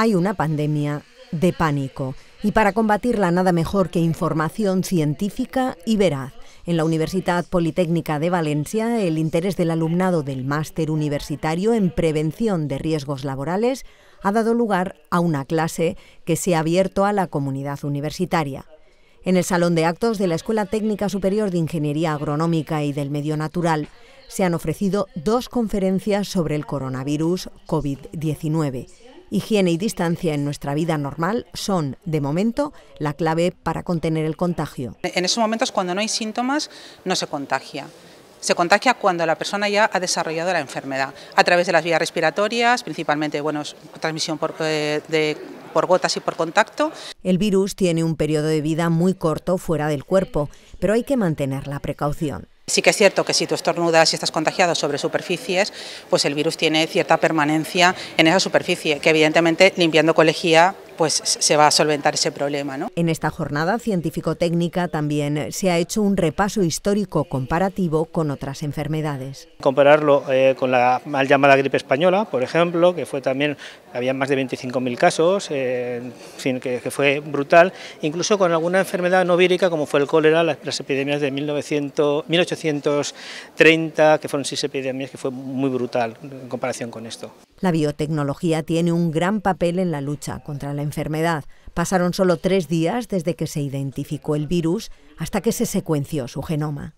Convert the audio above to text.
hay una pandemia de pánico y para combatirla nada mejor que información científica y veraz. En la Universidad Politécnica de Valencia, el interés del alumnado del máster universitario en prevención de riesgos laborales ha dado lugar a una clase que se ha abierto a la comunidad universitaria. En el Salón de Actos de la Escuela Técnica Superior de Ingeniería Agronómica y del Medio Natural se han ofrecido dos conferencias sobre el coronavirus COVID-19. Higiene y distancia en nuestra vida normal son, de momento, la clave para contener el contagio. En esos momentos, cuando no hay síntomas, no se contagia. Se contagia cuando la persona ya ha desarrollado la enfermedad, a través de las vías respiratorias, principalmente transmisión por, eh, por gotas y por contacto. El virus tiene un periodo de vida muy corto fuera del cuerpo, pero hay que mantener la precaución. Sí que es cierto que si tú estornudas y estás contagiado sobre superficies, pues el virus tiene cierta permanencia en esa superficie, que evidentemente limpiando colegía pues se va a solventar ese problema. ¿no? En esta jornada científico-técnica también se ha hecho un repaso histórico comparativo con otras enfermedades. Compararlo eh, con la mal llamada gripe española, por ejemplo, que fue también, había más de 25.000 casos, eh, que, fue brutal, incluso con alguna enfermedad no vírica como fue el cólera, las, epidemias de 1900, 1830, que fueron seis epidemias, que fue muy brutal en comparación con esto. La biotecnología tiene un gran papel en la lucha contra la enfermedad enfermedad. Pasaron solo tres días desde que se identificó el virus hasta que se secuenció su genoma.